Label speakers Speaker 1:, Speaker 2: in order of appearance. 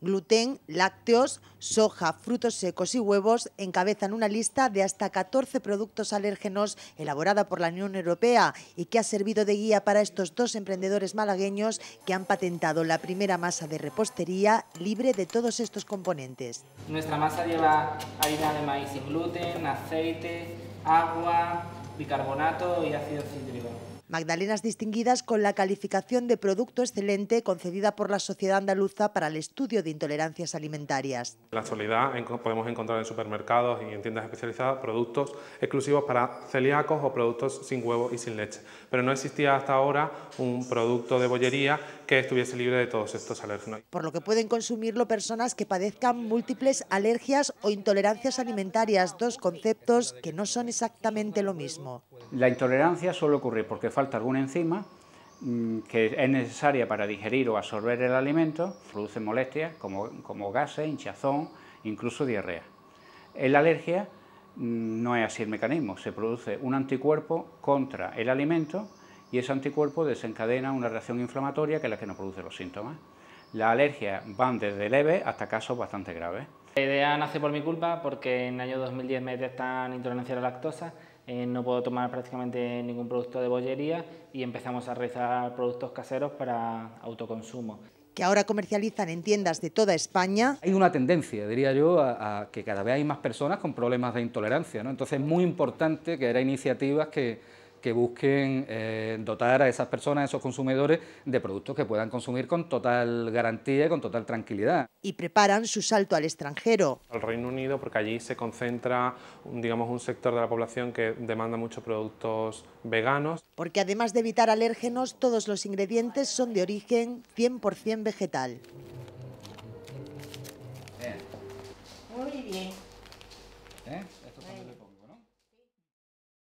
Speaker 1: Gluten, lácteos, soja, frutos secos y huevos encabezan una lista de hasta 14 productos alérgenos elaborada por la Unión Europea y que ha servido de guía para estos dos emprendedores malagueños que han patentado la primera masa de repostería libre de todos estos componentes.
Speaker 2: Nuestra masa lleva harina de maíz sin gluten, aceite, agua, bicarbonato y ácido cítrico.
Speaker 1: Magdalenas distinguidas con la calificación de producto excelente concedida por la Sociedad Andaluza para el Estudio de Intolerancias Alimentarias.
Speaker 3: En la actualidad podemos encontrar en supermercados y en tiendas especializadas productos exclusivos para celíacos o productos sin huevo y sin leche, pero no existía hasta ahora un producto de bollería que estuviese libre de todos estos alérgenos.
Speaker 1: Por lo que pueden consumirlo personas que padezcan múltiples alergias o intolerancias alimentarias, dos conceptos que no son exactamente lo mismo.
Speaker 4: La intolerancia suele ocurrir porque falta alguna enzima mm, que es necesaria para digerir o absorber el alimento, produce molestias como, gases, hinchazón, incluso diarrea. En la alergia mm, no es así el mecanismo, se produce un anticuerpo contra el alimento y ese anticuerpo desencadena una reacción inflamatoria que es la que nos produce los síntomas. Las alergias van desde leves hasta casos bastante graves.
Speaker 2: La idea nace por mi culpa porque en el año 2010 me detectan intolerancia a la lactosa eh, no puedo tomar prácticamente ningún producto de bollería y empezamos a realizar productos caseros para autoconsumo
Speaker 1: que ahora comercializan en tiendas de toda España.
Speaker 4: Hay una tendencia, diría yo, a, que cada vez hay más personas con problemas de intolerancia, ¿no? entonces es muy importante que haya iniciativas que, que busquen eh, dotar a esas personas, a esos consumidores, de productos que puedan consumir con total garantía y con total
Speaker 3: tranquilidad.
Speaker 1: Y preparan su salto al extranjero.
Speaker 3: Al Reino Unido, porque allí se concentra, digamos, un sector de la población que demanda muchos productos veganos.
Speaker 1: Porque además de evitar alérgenos, todos los ingredientes son de origen 100% vegetal.
Speaker 4: Muy bien. ¿Eh? Esto